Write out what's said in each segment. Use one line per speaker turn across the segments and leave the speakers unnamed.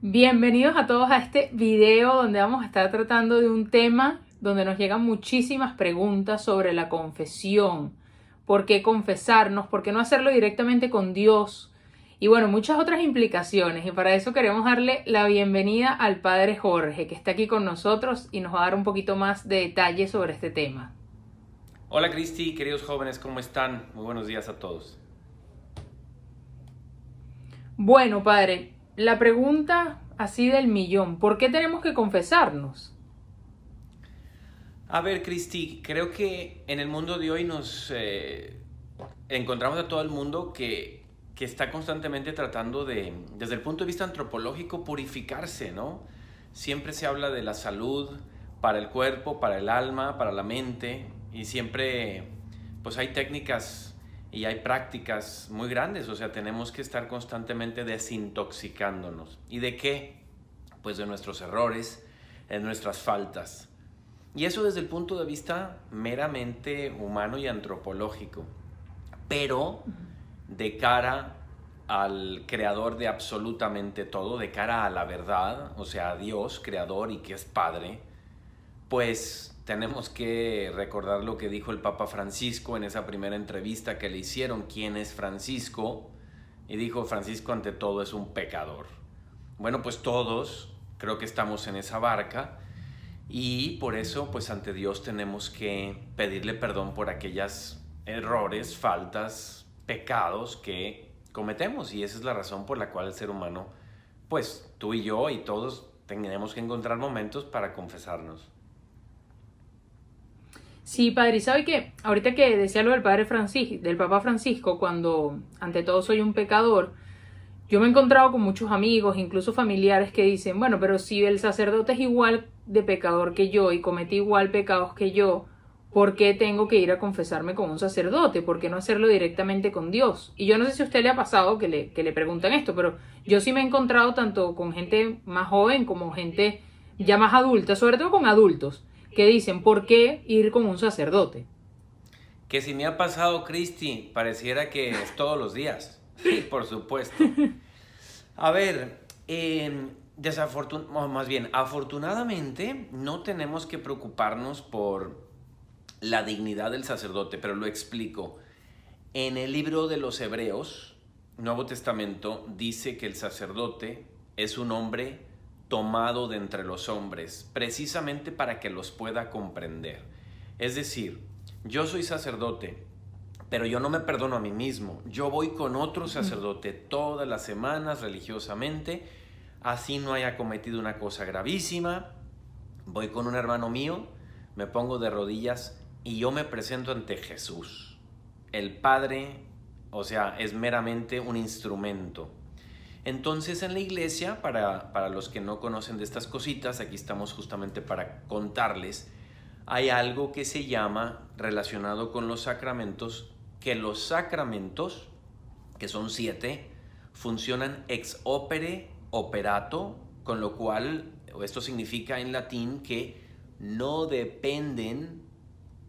Bienvenidos a todos a este video donde vamos a estar tratando de un tema donde nos llegan muchísimas preguntas sobre la confesión. ¿Por qué confesarnos? ¿Por qué no hacerlo directamente con Dios? Y bueno, muchas otras implicaciones. Y para eso queremos darle la bienvenida al Padre Jorge, que está aquí con nosotros y nos va a dar un poquito más de detalle sobre este tema.
Hola Cristi, queridos jóvenes, ¿cómo están? Muy buenos días a todos.
Bueno, Padre, la pregunta así del millón, ¿por qué tenemos que confesarnos?
A ver, Cristi, creo que en el mundo de hoy nos eh, encontramos a todo el mundo que, que, está constantemente tratando de, desde el punto de vista antropológico, purificarse, ¿no? Siempre se habla de la salud para el cuerpo, para el alma, para la mente, y siempre pues hay técnicas y hay prácticas muy grandes, o sea, tenemos que estar constantemente desintoxicándonos. ¿Y de qué? Pues de nuestros errores, de nuestras faltas. Y eso desde el punto de vista meramente humano y antropológico, pero de cara al creador de absolutamente todo, de cara a la verdad, o sea, a Dios, creador y que es Padre, pues tenemos que recordar lo que dijo el Papa Francisco en esa primera entrevista que le hicieron, quién es Francisco, y dijo, Francisco ante todo es un pecador. Bueno, pues todos creo que estamos en esa barca y por eso pues ante Dios tenemos que pedirle perdón por aquellas errores, faltas, pecados que cometemos y esa es la razón por la cual el ser humano, pues tú y yo y todos tenemos que encontrar momentos para confesarnos.
Sí, padre, sabe que ahorita que decía lo del padre Francisco, del Papa Francisco, cuando ante todo soy un pecador, yo me he encontrado con muchos amigos, incluso familiares, que dicen, bueno, pero si el sacerdote es igual de pecador que yo y comete igual pecados que yo, ¿por qué tengo que ir a confesarme con un sacerdote? ¿Por qué no hacerlo directamente con Dios? Y yo no sé si a usted le ha pasado que le, que le preguntan esto, pero yo sí me he encontrado tanto con gente más joven como gente ya más adulta, sobre todo con adultos que dicen, ¿por qué ir con un sacerdote?
Que si me ha pasado, Cristi, pareciera que es todos los días. Sí, por supuesto. A ver, em, desafortunadamente, más bien, afortunadamente no tenemos que preocuparnos por la dignidad del sacerdote, pero lo explico. En el libro de los Hebreos, Nuevo Testamento, dice que el sacerdote es un hombre tomado de entre los hombres, precisamente para que los pueda comprender. Es decir, yo soy sacerdote, pero yo no me perdono a mí mismo. Yo voy con otro sacerdote todas las semanas religiosamente, así no haya cometido una cosa gravísima. Voy con un hermano mío, me pongo de rodillas y yo me presento ante Jesús. El Padre, o sea, es meramente un instrumento entonces en la iglesia, para, para los que no conocen de estas cositas, aquí estamos justamente para contarles, hay algo que se llama relacionado con los sacramentos, que los sacramentos, que son siete, funcionan ex opere operato, con lo cual esto significa en latín que no dependen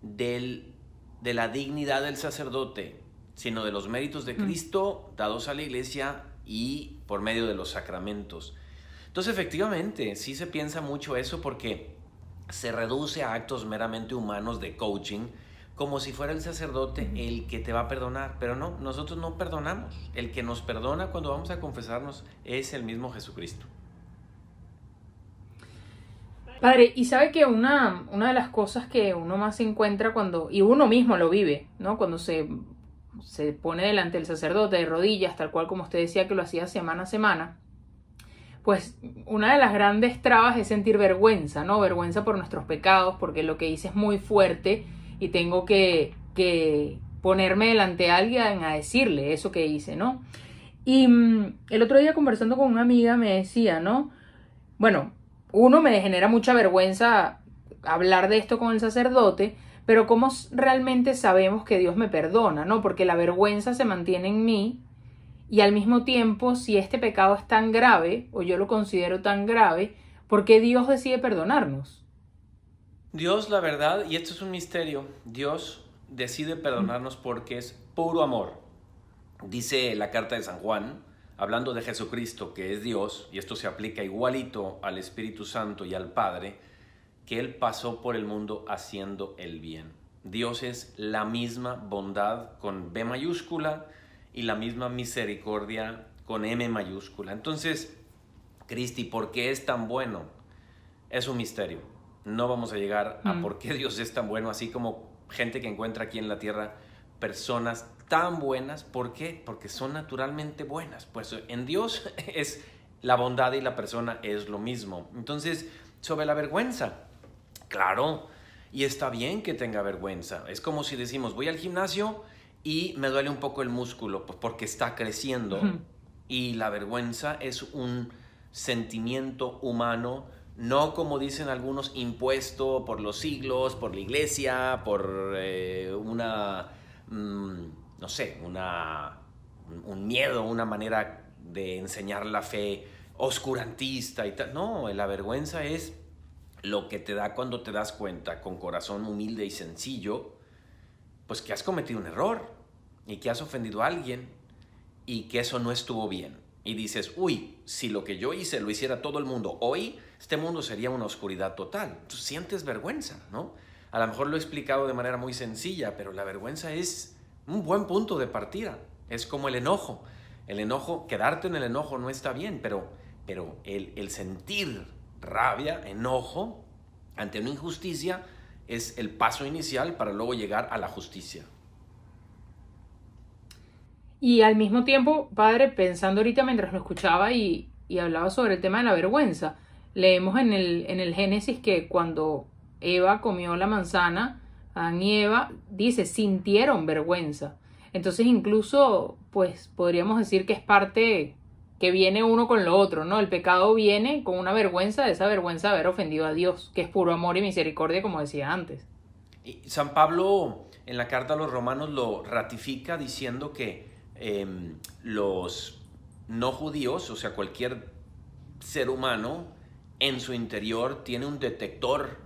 del, de la dignidad del sacerdote, sino de los méritos de mm. Cristo dados a la iglesia y por medio de los sacramentos. Entonces efectivamente, sí se piensa mucho eso porque se reduce a actos meramente humanos de coaching, como si fuera el sacerdote el que te va a perdonar, pero no, nosotros no perdonamos. El que nos perdona cuando vamos a confesarnos es el mismo Jesucristo.
Padre, y sabe que una, una de las cosas que uno más encuentra cuando, y uno mismo lo vive, ¿no? Cuando se se pone delante del sacerdote de rodillas, tal cual como usted decía que lo hacía semana a semana, pues una de las grandes trabas es sentir vergüenza, ¿no? Vergüenza por nuestros pecados, porque lo que hice es muy fuerte y tengo que, ponerme delante de alguien a decirle eso que hice, ¿no? Y mm, el otro día conversando con una amiga me decía, ¿no? Bueno, uno me genera mucha vergüenza hablar de esto con el sacerdote, pero ¿cómo realmente sabemos que Dios me perdona? ¿No? Porque la vergüenza se mantiene en mí y al mismo tiempo, si este pecado es tan grave, o yo lo considero tan grave, ¿por qué Dios decide perdonarnos?
Dios, la verdad, y esto es un misterio, Dios decide perdonarnos porque es puro amor. Dice la carta de San Juan, hablando de Jesucristo, que es Dios, y esto se aplica igualito al Espíritu Santo y al Padre, que Él pasó por el mundo haciendo el bien. Dios es la misma bondad con B mayúscula y la misma misericordia con M mayúscula. Entonces, Cristi, ¿por qué es tan bueno? Es un misterio. No vamos a llegar a mm. por qué Dios es tan bueno, así como gente que encuentra aquí en la tierra personas tan buenas. ¿Por qué? Porque son naturalmente buenas. Pues en Dios es la bondad y la persona es lo mismo. Entonces, sobre la vergüenza, Claro, y está bien que tenga vergüenza. Es como si decimos, voy al gimnasio y me duele un poco el músculo, pues, porque está creciendo. Y la vergüenza es un sentimiento humano, no como dicen algunos, impuesto por los siglos, por la iglesia, por eh, una, mm, no sé, una, un miedo, una manera de enseñar la fe oscurantista y tal. No, la vergüenza es lo que te da cuando te das cuenta con corazón humilde y sencillo, pues que has cometido un error y que has ofendido a alguien y que eso no estuvo bien. Y dices, uy, si lo que yo hice lo hiciera todo el mundo hoy, este mundo sería una oscuridad total. tú sientes vergüenza, ¿no? A lo mejor lo he explicado de manera muy sencilla, pero la vergüenza es un buen punto de partida. Es como el enojo. El enojo, quedarte en el enojo no está bien, pero, pero el sentir rabia, enojo ante una injusticia es el paso inicial para luego llegar a la justicia.
Y al mismo tiempo, padre, pensando ahorita mientras lo escuchaba y, hablaba sobre el tema de la vergüenza, leemos en el, en el Génesis que cuando Eva comió la manzana, Adán y Eva, dice, sintieron vergüenza. Entonces incluso, pues podríamos decir que es parte que viene uno con lo otro, ¿no? El pecado viene con una vergüenza, de esa vergüenza de haber ofendido a Dios, que es puro amor y misericordia, como decía antes.
San Pablo en la carta a los romanos lo ratifica diciendo que em, los no judíos, o sea, cualquier ser humano, en su interior tiene un detector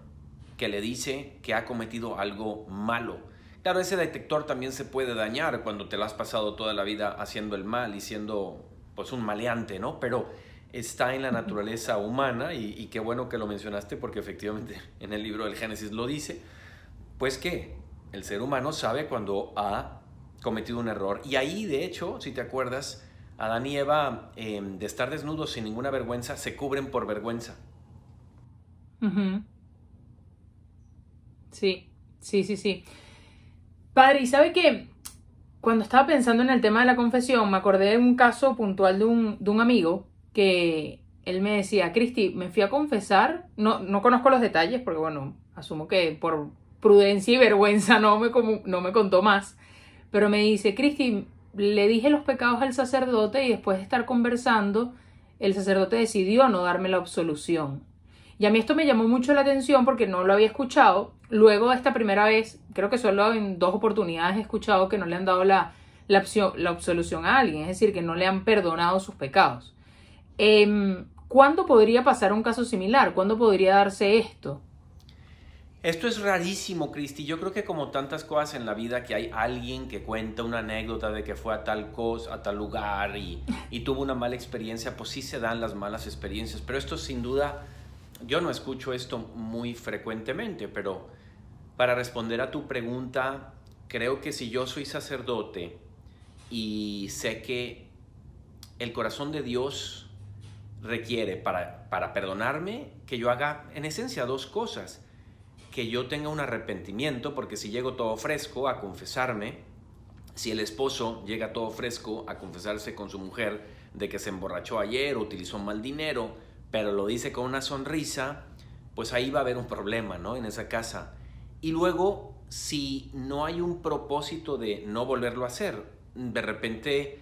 que le dice que ha cometido algo malo. Claro, ese detector también se puede dañar cuando te lo has pasado toda la vida haciendo el mal y siendo pues un maleante, ¿no? Pero está en la naturaleza humana y, qué bueno que lo mencionaste porque efectivamente en el libro del Génesis lo dice, pues que el ser humano sabe cuando ha cometido un error. Y ahí, de hecho, si te acuerdas, Adán y Eva, em, de estar desnudos sin ninguna vergüenza, se cubren por vergüenza.
Sí, sí, sí, sí. Padre, ¿y sabe qué? cuando estaba pensando en el tema de la confesión, me acordé de un caso puntual de un, amigo que él me decía, Cristi, me fui a confesar, no, conozco los detalles, porque bueno, asumo que por prudencia y vergüenza no me, no me contó más, pero me dice, Cristi, le dije los pecados al sacerdote y después de estar conversando, el sacerdote decidió no darme la absolución. Y a mí esto me llamó mucho la atención porque no lo había escuchado. Luego esta primera vez, creo que solo en dos oportunidades he escuchado que no le han dado la, opción, la absolución a alguien, es decir, que no le han perdonado sus pecados. Em, ¿Cuándo podría pasar un caso similar? ¿Cuándo podría darse esto?
Esto es rarísimo, Cristi. Yo creo que como tantas cosas en la vida que hay alguien que cuenta una anécdota de que fue a tal cosa, a tal lugar y, y, tuvo una mala experiencia, pues sí se dan las malas experiencias. Pero esto sin duda yo no escucho esto muy frecuentemente, pero para responder a tu pregunta, creo que si yo soy sacerdote y sé que el corazón de Dios requiere para, perdonarme que yo haga en esencia dos cosas. Que yo tenga un arrepentimiento, porque si llego todo fresco a confesarme, si el esposo llega todo fresco a confesarse con su mujer de que se emborrachó ayer, utilizó mal dinero, pero lo dice con una sonrisa, pues ahí va a haber un problema, ¿no? En esa casa. Y luego, si no hay un propósito de no volverlo a hacer, de repente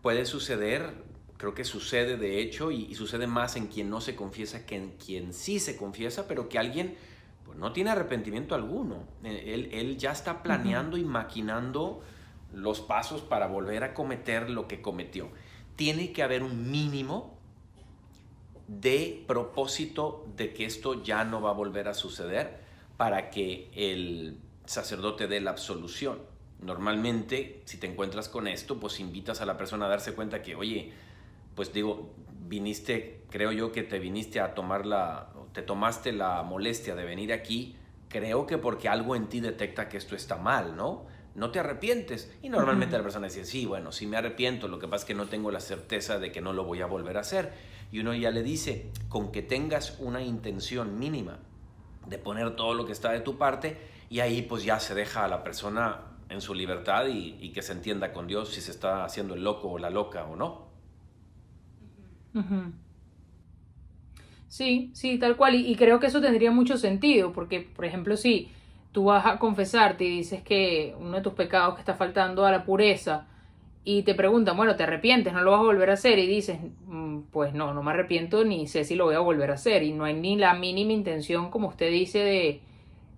puede suceder, creo que sucede de hecho, y, sucede más en quien no se confiesa que en quien sí se confiesa, pero que alguien pues, no tiene arrepentimiento alguno. E, él, ya está planeando y maquinando los pasos para volver a cometer lo que cometió. Tiene que haber un mínimo de propósito de que esto ya no va a volver a suceder para que el sacerdote dé la absolución. Normalmente, si te encuentras con esto, pues invitas a la persona a darse cuenta que, oye, pues digo, viniste, creo yo que te viniste a tomar la, te tomaste la molestia de venir aquí, creo que porque algo en ti detecta que esto está mal, ¿no? no te arrepientes. Y normalmente la persona dice, sí, bueno, sí me arrepiento, lo que pasa es que no tengo la certeza de que no lo voy a volver a hacer. Y uno ya le dice, con que tengas una intención mínima de poner todo lo que está de tu parte, y ahí pues ya se deja a la persona en su libertad y, que se entienda con Dios si se está haciendo el loco o la loca o no.
Sí, sí, tal cual. Y, y creo que eso tendría mucho sentido, porque, por ejemplo, si tú vas a confesarte y dices que uno de tus pecados que está faltando a la pureza y te preguntan, bueno, ¿te arrepientes? ¿No lo vas a volver a hacer? Y dices, mm, pues no, no me arrepiento ni sé si lo voy a volver a hacer. Y no hay ni la mínima intención, como usted dice,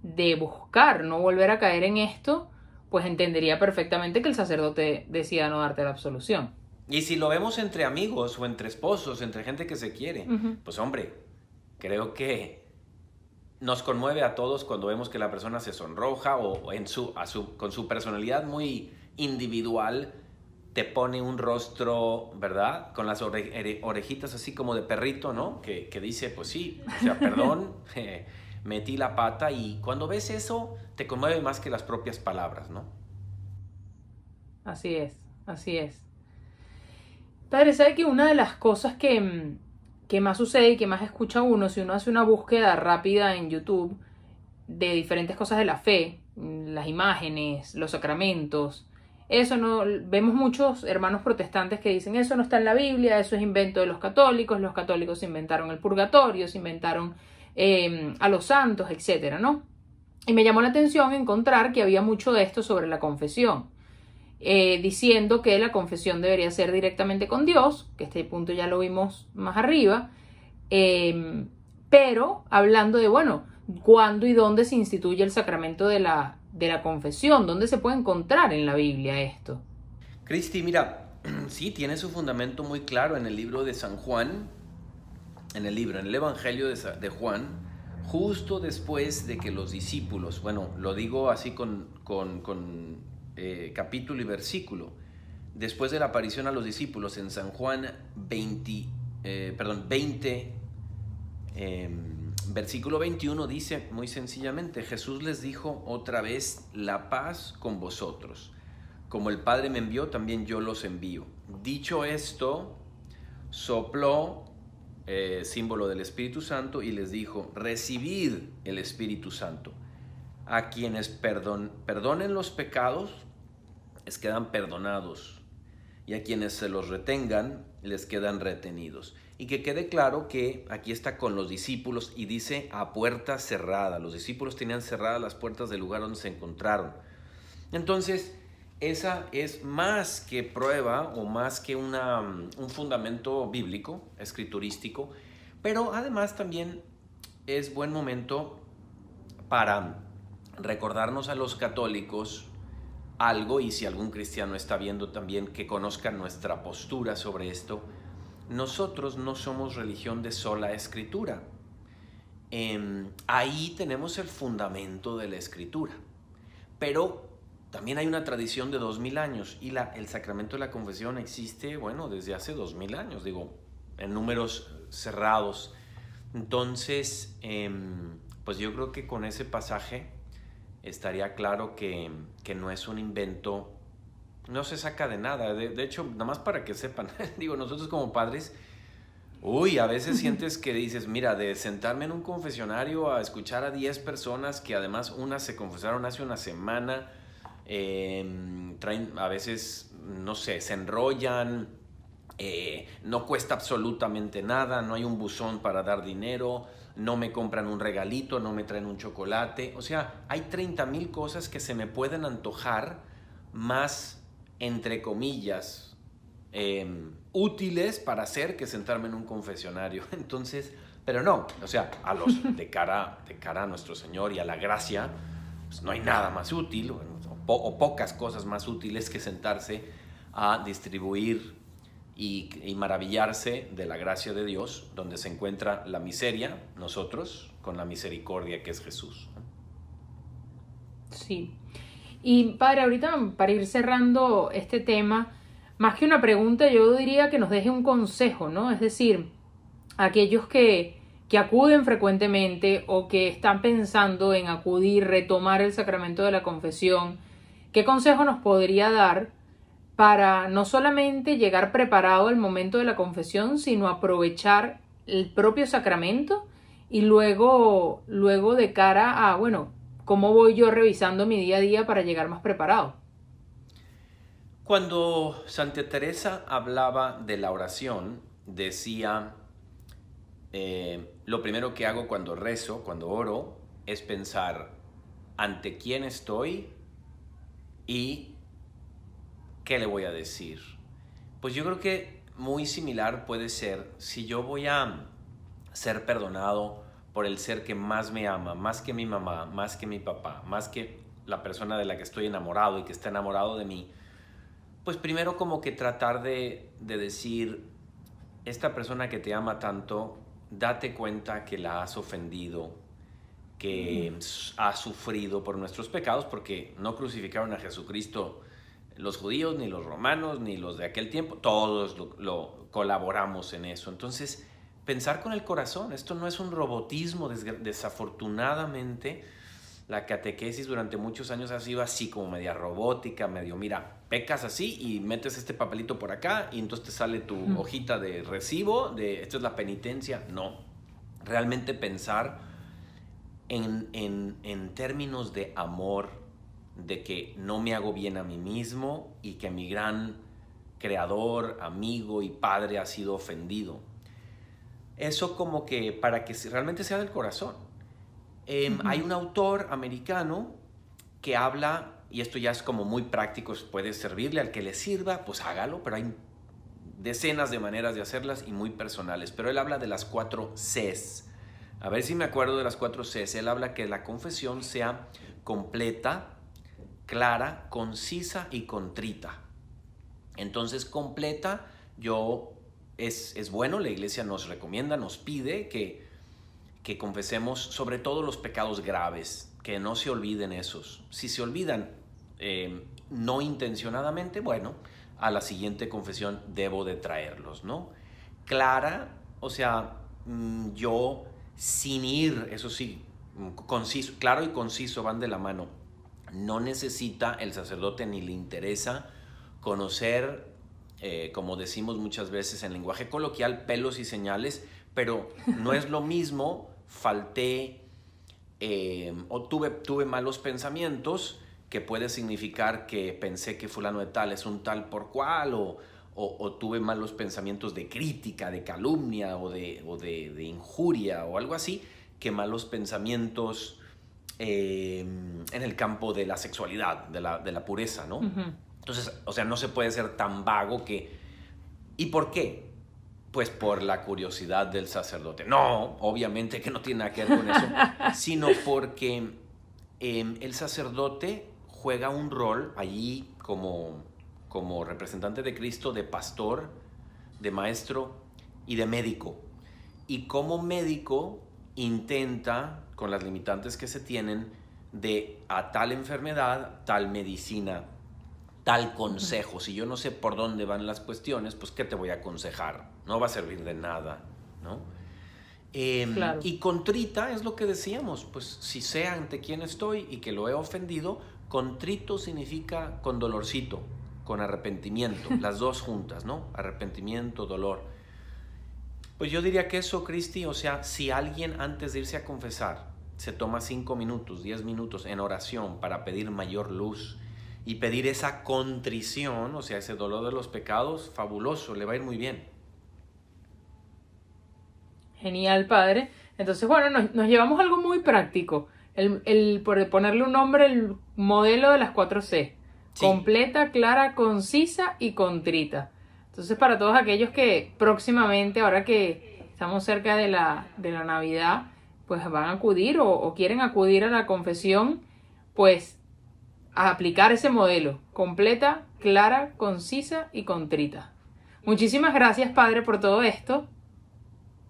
de, buscar no volver a caer en esto, pues entendería perfectamente que el sacerdote decida no darte la absolución.
Y si lo vemos entre amigos o entre esposos, entre gente que se quiere, pues hombre, creo que nos conmueve a todos cuando vemos que la persona se sonroja o en su, a su, con su personalidad muy individual te pone un rostro, ¿verdad? Con las orejitas así como de perrito, ¿no? Que, dice, pues sí, o sea, perdón, eh, metí la pata y cuando ves eso te conmueve más que las propias palabras, ¿no?
Así es, así es. Padre, ¿sabe que una de las cosas que, mm, ¿Qué más sucede y que más escucha uno, si uno hace una búsqueda rápida en YouTube de diferentes cosas de la fe, las imágenes, los sacramentos, eso no vemos muchos hermanos protestantes que dicen eso no está en la Biblia, eso es invento de los católicos, los católicos inventaron el purgatorio, se inventaron em, a los santos, etcétera, ¿no? Y me llamó la atención encontrar que había mucho de esto sobre la confesión. Eh, diciendo que la confesión debería ser directamente con Dios, que este punto ya lo vimos más arriba, em, pero hablando de, bueno, cuándo y dónde se instituye el sacramento de la, de la confesión, dónde se puede encontrar en la Biblia esto.
Cristi, mira, sí, tiene su fundamento muy claro en el libro de San Juan, en el libro, en el Evangelio de, Juan, justo después de que los discípulos, bueno, lo digo así con eh, capítulo y versículo, después de la aparición a los discípulos en San Juan 20, eh, perdón, 20 em, versículo 21 dice muy sencillamente, Jesús les dijo otra vez, la paz con vosotros. Como el Padre me envió, también yo los envío. Dicho esto, sopló eh, símbolo del Espíritu Santo y les dijo, recibid el Espíritu Santo a quienes perdonen los pecados, les quedan perdonados. Y a quienes se los retengan, les quedan retenidos. Y que quede claro que aquí está con los discípulos y dice a puerta cerrada. Los discípulos tenían cerradas las puertas del lugar donde se encontraron. Entonces, esa es más que prueba o más que un fundamento bíblico, escriturístico, pero además también es buen momento para recordarnos a los católicos algo y si algún cristiano está viendo también que conozca nuestra postura sobre esto, nosotros no somos religión de sola escritura. Em, ahí tenemos el fundamento de la escritura, pero también hay una tradición de dos mil años y la, el sacramento de la confesión existe, bueno, desde hace dos mil años, digo, en números cerrados. Entonces, em, pues yo creo que con ese pasaje estaría claro que, no es un invento, no se saca de nada. De, hecho, nada más para que sepan, digo, nosotros como padres, uy, a veces sientes que dices, mira, de sentarme en un confesionario a escuchar a 10 personas que además unas se confesaron hace una semana, em, traen, a veces, no sé, se enrollan, eh, no cuesta absolutamente nada, no hay un buzón para dar dinero no me compran un regalito, no me traen un chocolate. O sea, hay 30 mil cosas que se me pueden antojar más, entre comillas, em, útiles para hacer que sentarme en un confesionario. Entonces, pero no, o sea, a los, de, cara, de cara a nuestro Señor y a la gracia, pues no hay nada más útil o, o pocas cosas más útiles que sentarse a distribuir y, maravillarse de la gracia de Dios, donde se encuentra la miseria, nosotros, con la misericordia que es Jesús.
Sí. Y padre, ahorita para ir cerrando este tema, más que una pregunta, yo diría que nos deje un consejo, ¿no? Es decir, aquellos que, que acuden frecuentemente o que están pensando en acudir, retomar el sacramento de la confesión, ¿qué consejo nos podría dar? para no solamente llegar preparado al momento de la confesión, sino aprovechar el propio sacramento y luego, luego de cara a, bueno, ¿cómo voy yo revisando mi día a día para llegar más preparado?
Cuando Santa Teresa hablaba de la oración, decía, eh, lo primero que hago cuando rezo, cuando oro, es pensar ante quién estoy y ¿qué le voy a decir? Pues yo creo que muy similar puede ser si yo voy a ser perdonado por el ser que más me ama, más que mi mamá, más que mi papá, más que la persona de la que estoy enamorado y que está enamorado de mí, pues primero como que tratar de, decir, esta persona que te ama tanto, date cuenta que la has ofendido, que mm. ha sufrido por nuestros pecados, porque no crucificaron a Jesucristo los judíos, ni los romanos, ni los de aquel tiempo, todos lo, colaboramos en eso. Entonces, pensar con el corazón, esto no es un robotismo, desafortunadamente la catequesis durante muchos años ha sido así como media robótica, medio, mira, pecas así y metes este papelito por acá y entonces te sale tu hojita de recibo, de esto es la penitencia. No, realmente pensar en, en términos de amor, de que no me hago bien a mí mismo y que mi gran creador, amigo y padre ha sido ofendido. Eso como que para que realmente sea del corazón. Em, hay un autor americano que habla, y esto ya es como muy práctico, puede servirle al que le sirva, pues hágalo, pero hay decenas de maneras de hacerlas y muy personales. Pero él habla de las cuatro Cs. A ver si me acuerdo de las cuatro Cs. Él habla que la confesión sea completa, clara, concisa y contrita. Entonces completa, yo es, bueno, la iglesia nos recomienda, nos pide que, confesemos sobre todo los pecados graves, que no se olviden esos. Si se olvidan eh, no intencionadamente, bueno, a la siguiente confesión debo de traerlos, ¿no? Clara, o sea, mm, yo sin ir, eso sí, mm, conciso, claro y conciso van de la mano no necesita el sacerdote ni le interesa conocer, eh, como decimos muchas veces en lenguaje coloquial, pelos y señales, pero no es lo mismo, falté em, o tuve, tuve malos pensamientos, que puede significar que pensé que fulano de tal es un tal por cual o, tuve malos pensamientos de crítica, de calumnia o, de, de, injuria o algo así, que malos pensamientos Em, en el campo de la sexualidad, de la, pureza, ¿no? Entonces, o sea, no se puede ser tan vago que... ¿Y por qué? Pues por la curiosidad del sacerdote. No, obviamente que no tiene nada que ver con eso, sino porque em, el sacerdote juega un rol allí como, como representante de Cristo, de pastor, de maestro y de médico. Y como médico intenta con las limitantes que se tienen de a tal enfermedad, tal medicina, tal consejo. Si yo no sé por dónde van las cuestiones, pues ¿qué te voy a aconsejar? No va a servir de nada, ¿no? Em, y contrita es lo que decíamos, pues si sé ante quién estoy y que lo he ofendido, contrito significa con dolorcito, con arrepentimiento, las dos juntas, ¿no? Arrepentimiento, dolor. Pues yo diría que eso, Cristi, o sea, si alguien antes de irse a confesar se toma cinco minutos, diez minutos en oración para pedir mayor luz y pedir esa contrición, o sea, ese dolor de los pecados, fabuloso, le va a ir muy bien.
Genial, padre. Entonces, bueno, nos, llevamos algo muy práctico. El, el, por ponerle un nombre, el modelo de las cuatro C. Completa, clara, concisa y contrita. Entonces, para todos aquellos que próximamente, ahora que estamos cerca de la, de la Navidad, pues van a acudir o, quieren acudir a la confesión, pues a aplicar ese modelo, completa, clara, concisa y contrita. Muchísimas gracias, Padre, por todo esto.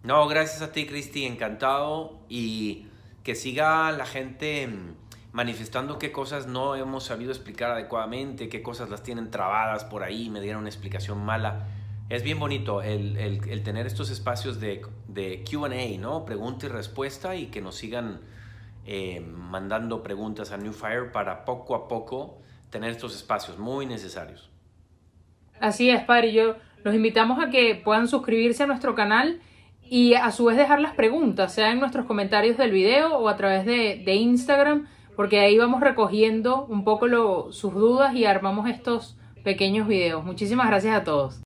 No, gracias a ti, Cristi, encantado y que siga la gente mm, manifestando qué cosas no hemos sabido explicar adecuadamente, qué cosas las tienen trabadas por ahí, me dieron una explicación mala es bien bonito el, tener estos espacios de, QA, ¿no? Pregunta y respuesta y que nos sigan eh, mandando preguntas a New Fire para poco a poco tener estos espacios muy necesarios.
Así es, padre. Yo los invitamos a que puedan suscribirse a nuestro canal y a su vez dejar las preguntas, sea en nuestros comentarios del video o a través de, Instagram, porque ahí vamos recogiendo un poco sus dudas y armamos estos pequeños videos. Muchísimas gracias a todos.